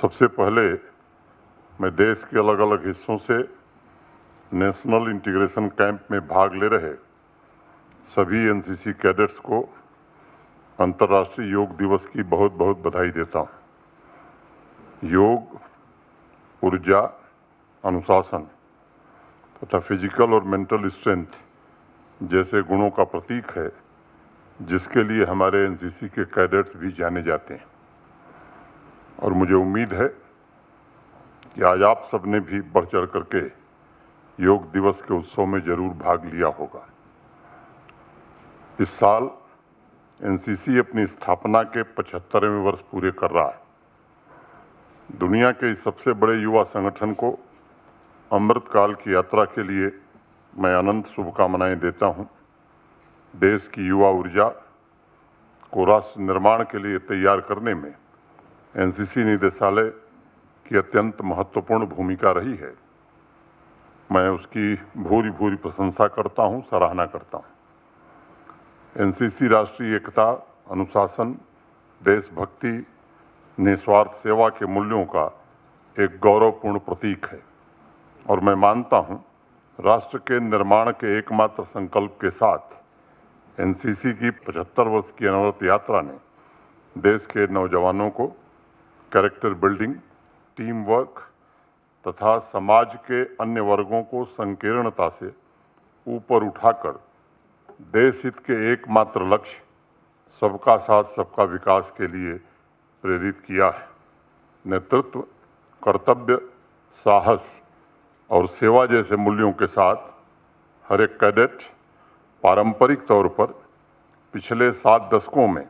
सबसे पहले मैं देश के अलग अलग हिस्सों से नेशनल इंटीग्रेशन कैंप में भाग ले रहे सभी एनसीसी कैडेट्स को अंतर्राष्ट्रीय योग दिवस की बहुत बहुत बधाई देता हूँ योग ऊर्जा अनुशासन तथा फिजिकल और मेंटल स्ट्रेंथ जैसे गुणों का प्रतीक है जिसके लिए हमारे एनसीसी के कैडेट्स भी जाने जाते हैं और मुझे उम्मीद है कि आज आप सबने भी बढ़ चढ़ करके योग दिवस के उत्सव में जरूर भाग लिया होगा इस साल एनसीसी अपनी स्थापना के पचहत्तरवें वर्ष पूरे कर रहा है दुनिया के इस सबसे बड़े युवा संगठन को अमृत काल की यात्रा के लिए मैं अनंत शुभकामनाएं देता हूं। देश की युवा ऊर्जा को राष्ट्र निर्माण के लिए तैयार करने में एनसीसी निदेशालय की अत्यंत महत्वपूर्ण भूमिका रही है मैं उसकी भूरी भूरी प्रशंसा करता हूं, सराहना करता हूं। एनसीसी राष्ट्रीय एकता अनुशासन देशभक्ति निस्वार्थ सेवा के मूल्यों का एक गौरवपूर्ण प्रतीक है और मैं मानता हूं, राष्ट्र के निर्माण के एकमात्र संकल्प के साथ एनसीसी की 75 वर्ष की अनवरत यात्रा ने देश के नौजवानों को कैरेक्टर बिल्डिंग टीम वर्क तथा समाज के अन्य वर्गों को संकीर्णता से ऊपर उठाकर देश हित के एकमात्र लक्ष्य सबका साथ सबका विकास के लिए प्रेरित किया है नेतृत्व कर्तव्य साहस और सेवा जैसे मूल्यों के साथ हर एक कैडेट पारंपरिक तौर पर पिछले सात दशकों में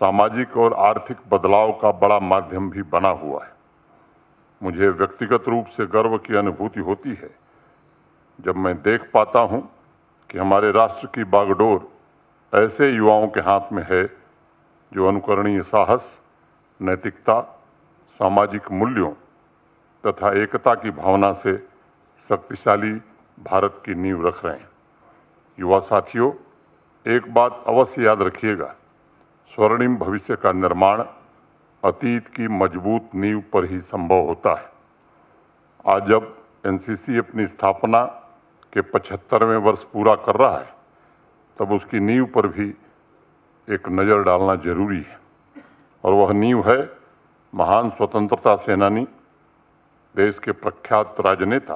सामाजिक और आर्थिक बदलाव का बड़ा माध्यम भी बना हुआ है मुझे व्यक्तिगत रूप से गर्व की अनुभूति होती है जब मैं देख पाता हूं कि हमारे राष्ट्र की बागडोर ऐसे युवाओं के हाथ में है जो अनुकरणीय साहस नैतिकता सामाजिक मूल्यों तथा एकता की भावना से शक्तिशाली भारत की नींव रख रहे हैं युवा साथियों एक बात अवश्य याद रखिएगा स्वर्णिम भविष्य का निर्माण अतीत की मजबूत नींव पर ही संभव होता है आज जब एनसीसी अपनी स्थापना के पचहत्तरवें वर्ष पूरा कर रहा है तब उसकी नींव पर भी एक नज़र डालना जरूरी है और वह नींव है महान स्वतंत्रता सेनानी देश के प्रख्यात राजनेता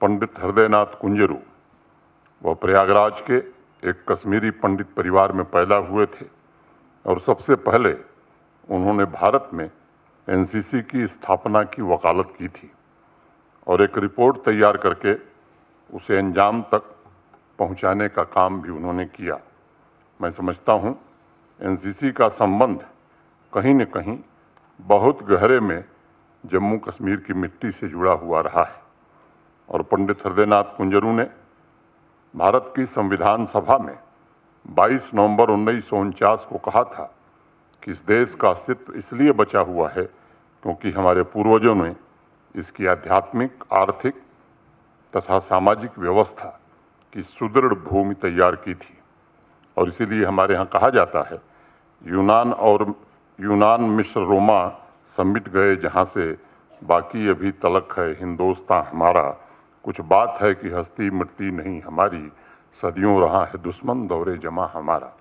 पंडित हृदयनाथ कुंजरू वह प्रयागराज के एक कश्मीरी पंडित परिवार में पैदा हुए थे और सबसे पहले उन्होंने भारत में एनसीसी की स्थापना की वकालत की थी और एक रिपोर्ट तैयार करके उसे अंजाम तक पहुंचाने का काम भी उन्होंने किया मैं समझता हूं एनसीसी का संबंध कहीं न कहीं बहुत गहरे में जम्मू कश्मीर की मिट्टी से जुड़ा हुआ रहा है और पंडित हृदयनाथ कुंजरू ने भारत की संविधान सभा में 22 नवंबर उन्नीस को कहा था कि इस देश का अस्तित्व इसलिए बचा हुआ है क्योंकि हमारे पूर्वजों ने इसकी आध्यात्मिक आर्थिक तथा सामाजिक व्यवस्था की सुदृढ़ भूमि तैयार की थी और इसीलिए हमारे यहाँ कहा जाता है यूनान और यूनान मिश्र रोमा समिट गए जहाँ से बाकी अभी तलक है हिंदोस्तान हमारा कुछ बात है कि हस्ती मृति नहीं हमारी सदियों रहा है दुश्मन दौरे जमा हमारा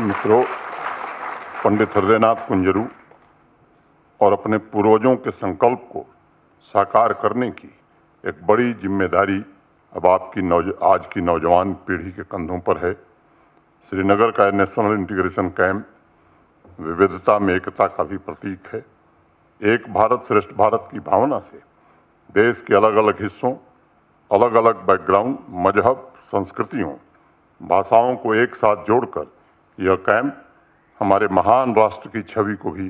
मित्रों पंडित हृदयनाथ कुंजरू और अपने पूर्वजों के संकल्प को साकार करने की एक बड़ी जिम्मेदारी अब आपकी नौज आज की नौजवान पीढ़ी के कंधों पर है श्रीनगर का नेशनल इंटीग्रेशन कैंप विविधता में एकता का भी प्रतीक है एक भारत श्रेष्ठ भारत की भावना से देश के अलग अलग हिस्सों अलग अलग बैकग्राउंड मजहब संस्कृतियों भाषाओं को एक साथ जोड़कर यह कैंप हमारे महान राष्ट्र की छवि को भी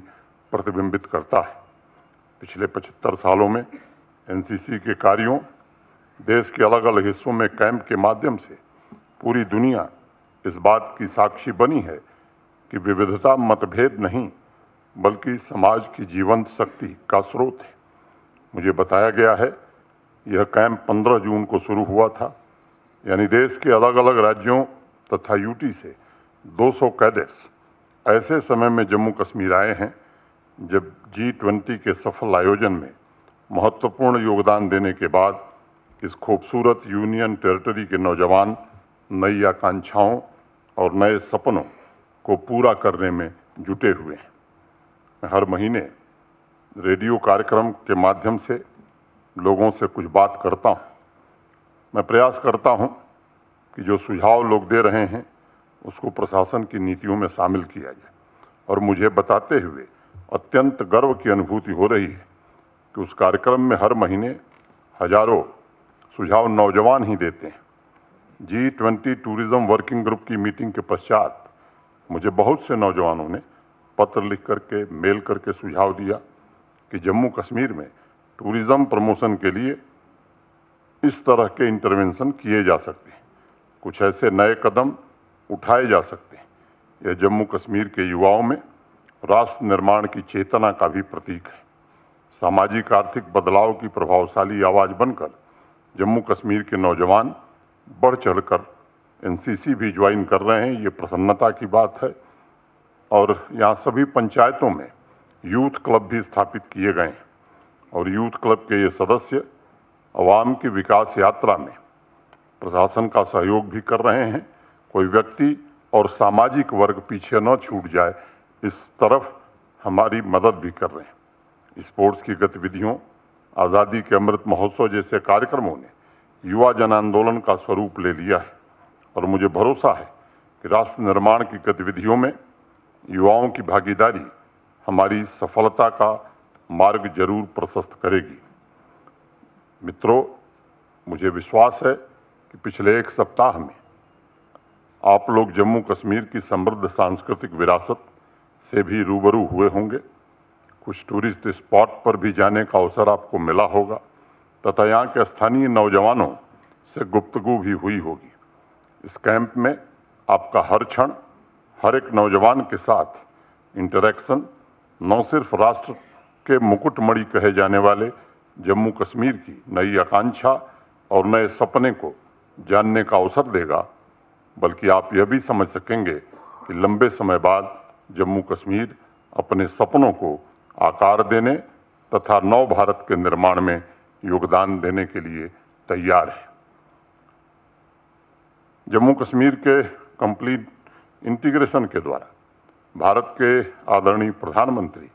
प्रतिबिंबित करता है पिछले 75 सालों में एनसीसी के कार्यों देश के अलग अलग हिस्सों में कैंप के माध्यम से पूरी दुनिया इस बात की साक्षी बनी है कि विविधता मतभेद नहीं बल्कि समाज की जीवंत शक्ति का स्रोत है मुझे बताया गया है यह कैंप 15 जून को शुरू हुआ था यानी देश के अलग अलग राज्यों तथा यूटी से 200 कैडेट्स ऐसे समय में जम्मू कश्मीर आए हैं जब जी ट्वेंटी के सफल आयोजन में महत्वपूर्ण योगदान देने के बाद इस खूबसूरत यूनियन टेरिटरी के नौजवान नई आकांक्षाओं और नए सपनों को पूरा करने में जुटे हुए हैं हर महीने रेडियो कार्यक्रम के माध्यम से लोगों से कुछ बात करता हूँ मैं प्रयास करता हूँ कि जो सुझाव लोग दे रहे हैं उसको प्रशासन की नीतियों में शामिल किया जाए और मुझे बताते हुए अत्यंत गर्व की अनुभूति हो रही है कि उस कार्यक्रम में हर महीने हजारों सुझाव नौजवान ही देते हैं G twenty tourism working group की मीटिंग के पश्चात मुझे बहुत से नौजवानों ने पत्र लिख करके मेल करके सुझाव दिया कि जम्मू कश्मीर में टूरिज़्म प्रमोशन के लिए इस तरह के इंटरवेंशन किए जा सकते हैं कुछ ऐसे नए कदम उठाए जा सकते हैं यह जम्मू कश्मीर के युवाओं में राष्ट्र निर्माण की चेतना का भी प्रतीक है सामाजिक आर्थिक बदलाव की प्रभावशाली आवाज़ बनकर जम्मू कश्मीर के नौजवान बढ़ चढ़कर एनसीसी भी ज्वाइन कर रहे हैं ये प्रसन्नता की बात है और यहाँ सभी पंचायतों में यूथ क्लब भी स्थापित किए गए हैं और यूथ क्लब के ये सदस्य आवाम की विकास यात्रा में प्रशासन का सहयोग भी कर रहे हैं कोई व्यक्ति और सामाजिक वर्ग पीछे न छूट जाए इस तरफ हमारी मदद भी कर रहे हैं स्पोर्ट्स की गतिविधियों आज़ादी के अमृत महोत्सव जैसे कार्यक्रमों ने युवा जन आंदोलन का स्वरूप ले लिया है और मुझे भरोसा है कि राष्ट्र निर्माण की गतिविधियों में युवाओं की भागीदारी हमारी सफलता का मार्ग जरूर प्रशस्त करेगी मित्रों मुझे विश्वास है कि पिछले एक सप्ताह में आप लोग जम्मू कश्मीर की समृद्ध सांस्कृतिक विरासत से भी रूबरू हुए होंगे कुछ टूरिस्ट स्पॉट पर भी जाने का अवसर आपको मिला होगा तथा यहाँ के स्थानीय नौजवानों से गुप्तगु भी हुई होगी इस कैंप में आपका हर क्षण हर एक नौजवान के साथ इंटरेक्शन न सिर्फ राष्ट्र के मुकुटमणि कहे जाने वाले जम्मू कश्मीर की नई आकांक्षा और नए सपने को जानने का अवसर देगा बल्कि आप यह भी समझ सकेंगे कि लंबे समय बाद जम्मू कश्मीर अपने सपनों को आकार देने तथा नव भारत के निर्माण में योगदान देने के लिए तैयार है जम्मू कश्मीर के कंप्लीट इंटीग्रेशन के द्वारा भारत के आदरणीय प्रधानमंत्री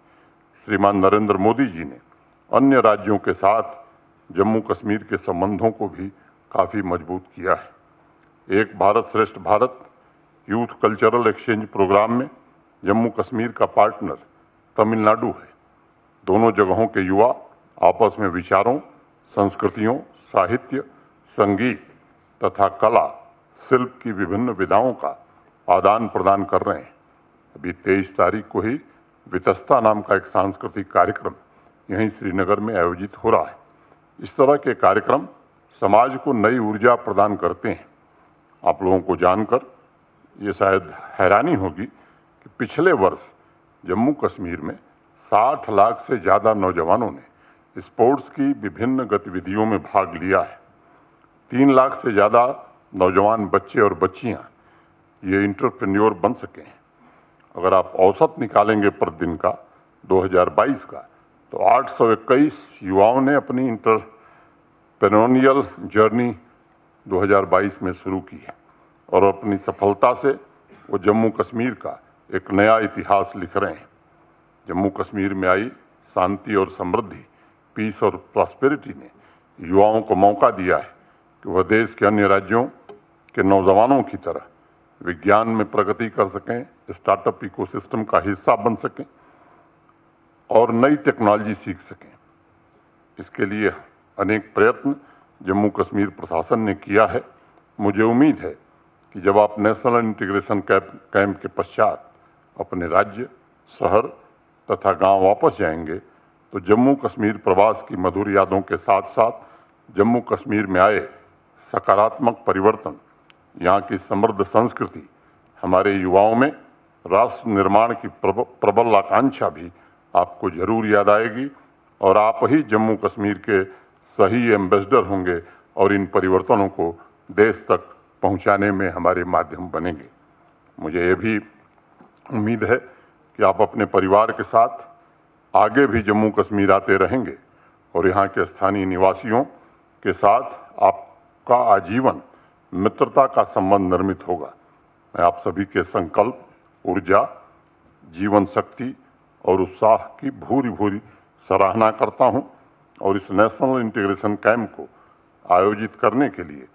श्रीमान नरेंद्र मोदी जी ने अन्य राज्यों के साथ जम्मू कश्मीर के संबंधों को भी काफ़ी मजबूत किया है Ek Bharat Shreshtha Bharat youth cultural exchange programme में जम्मू कश्मीर का पार्टनर तमिलनाडु है दोनों जगहों के युवा आपस में विचारों संस्कृतियों साहित्य संगीत तथा कला शिल्प की विभिन्न विधाओं का आदान प्रदान कर रहे हैं अभी तेईस तारीख को ही वितस्ता नाम का एक सांस्कृतिक कार्यक्रम यहीं श्रीनगर में आयोजित हो रहा है इस तरह के कार्यक्रम समाज को नई ऊर्जा प्रदान करते हैं आप लोगों को जानकर ये शायद हैरानी होगी कि पिछले वर्ष जम्मू कश्मीर में 60 लाख से ज़्यादा नौजवानों ने स्पोर्ट्स की विभिन्न गतिविधियों में भाग लिया है तीन लाख से ज़्यादा नौजवान बच्चे और बच्चियाँ ये इंटरप्रेन्योर बन सके हैं अगर आप औसत निकालेंगे प्रतिदिन का 2022 का तो आठ सौ इक्कीस युवाओं ने अपनी इंटरप्रेन्योरियल जर्नी 2022 में शुरू की है और अपनी सफलता से वो जम्मू कश्मीर का एक नया इतिहास लिख रहे हैं जम्मू कश्मीर में आई शांति और समृद्धि पीस और प्रॉस्पेरिटी ने युवाओं को मौका दिया है कि वह देश के अन्य राज्यों के नौजवानों की तरह विज्ञान में प्रगति कर सकें स्टार्टअप इकोसिस्टम का हिस्सा बन सकें और नई टेक्नोलॉजी सीख सकें इसके लिए अनेक प्रयत्न जम्मू कश्मीर प्रशासन ने किया है मुझे उम्मीद है कि जब आप नेशनल इंटीग्रेशन कैंप कैंप के पश्चात अपने राज्य शहर तथा गांव वापस जाएंगे तो जम्मू कश्मीर प्रवास की मधुर यादों के साथ साथ जम्मू कश्मीर में आए सकारात्मक परिवर्तन यहाँ की समृद्ध संस्कृति हमारे युवाओं में राष्ट्र निर्माण की प्रबल आकांक्षा भी आपको जरूर याद आएगी और आप ही जम्मू कश्मीर के सही एम्बेसडर होंगे और इन परिवर्तनों को देश तक पहुंचाने में हमारे माध्यम बनेंगे मुझे ये भी उम्मीद है कि आप अपने परिवार के साथ आगे भी जम्मू कश्मीर आते रहेंगे और यहाँ के स्थानीय निवासियों के साथ आपका आजीवन मित्रता का संबंध निर्मित होगा मैं आप सभी के संकल्प ऊर्जा जीवन शक्ति और उत्साह की भूरी भूरी सराहना करता हूं और इस नेशनल इंटीग्रेशन कैंप को आयोजित करने के लिए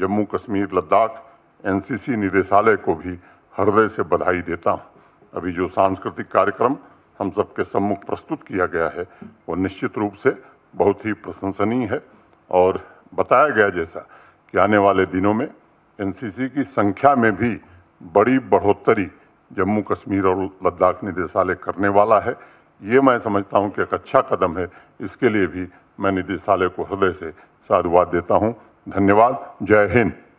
जम्मू कश्मीर लद्दाख एनसीसी निदेशालय को भी हृदय से बधाई देता हूं। अभी जो सांस्कृतिक कार्यक्रम हम सबके सम्मुख प्रस्तुत किया गया है वो निश्चित रूप से बहुत ही प्रशंसनीय है और बताया गया जैसा कि आने वाले दिनों में एनसीसी की संख्या में भी बड़ी बढ़ोतरी जम्मू कश्मीर और लद्दाख निदेशालय करने वाला है ये मैं समझता हूँ कि एक अच्छा कदम है इसके लिए भी मैं निदेशालय को हृदय से साधुवाद देता हूँ धन्यवाद जय हिंद